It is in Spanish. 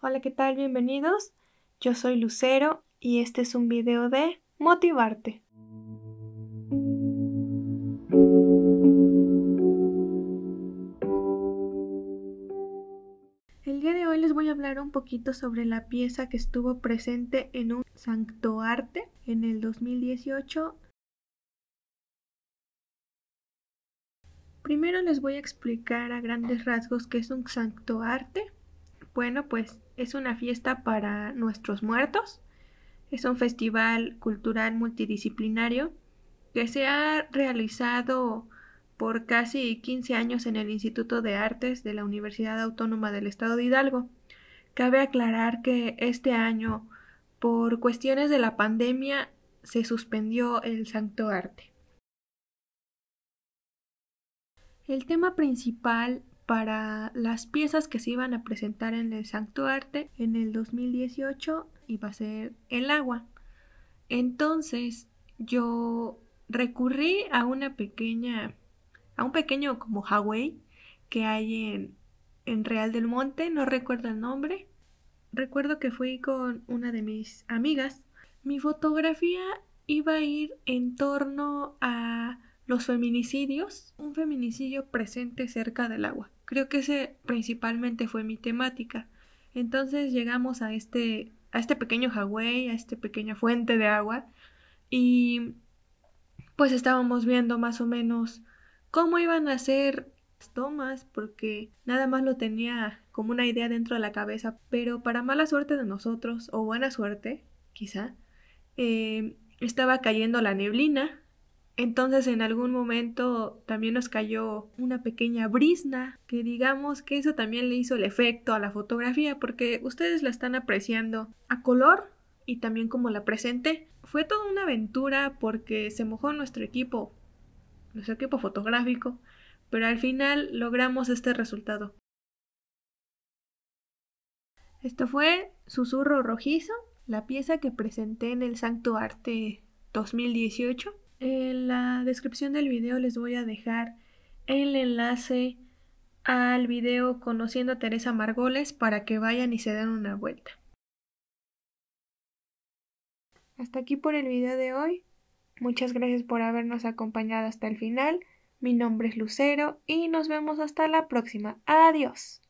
Hola, ¿qué tal? Bienvenidos. Yo soy Lucero y este es un video de motivarte. El día de hoy les voy a hablar un poquito sobre la pieza que estuvo presente en un Arte en el 2018 Primero les voy a explicar a grandes rasgos qué es un Arte. Bueno, pues es una fiesta para nuestros muertos. Es un festival cultural multidisciplinario que se ha realizado por casi 15 años en el Instituto de Artes de la Universidad Autónoma del Estado de Hidalgo. Cabe aclarar que este año, por cuestiones de la pandemia, se suspendió el Santo Arte. El tema principal para las piezas que se iban a presentar en el Santuarte en el 2018 iba a ser el agua. Entonces yo recurrí a una pequeña, a un pequeño como Hawaii que hay en, en Real del Monte, no recuerdo el nombre. Recuerdo que fui con una de mis amigas. Mi fotografía iba a ir en torno a los feminicidios, un feminicidio presente cerca del agua. Creo que ese principalmente fue mi temática. Entonces llegamos a este, a este pequeño Hawái, a esta pequeña fuente de agua y pues estábamos viendo más o menos cómo iban a ser las tomas porque nada más lo tenía como una idea dentro de la cabeza, pero para mala suerte de nosotros o buena suerte, quizá, eh, estaba cayendo la neblina entonces en algún momento también nos cayó una pequeña brisna, que digamos que eso también le hizo el efecto a la fotografía, porque ustedes la están apreciando a color y también como la presenté. Fue toda una aventura porque se mojó nuestro equipo, nuestro equipo fotográfico, pero al final logramos este resultado. Esto fue Susurro Rojizo, la pieza que presenté en el Santo Arte 2018. En la descripción del video les voy a dejar el enlace al video Conociendo a Teresa Margoles para que vayan y se den una vuelta. Hasta aquí por el video de hoy. Muchas gracias por habernos acompañado hasta el final. Mi nombre es Lucero y nos vemos hasta la próxima. Adiós.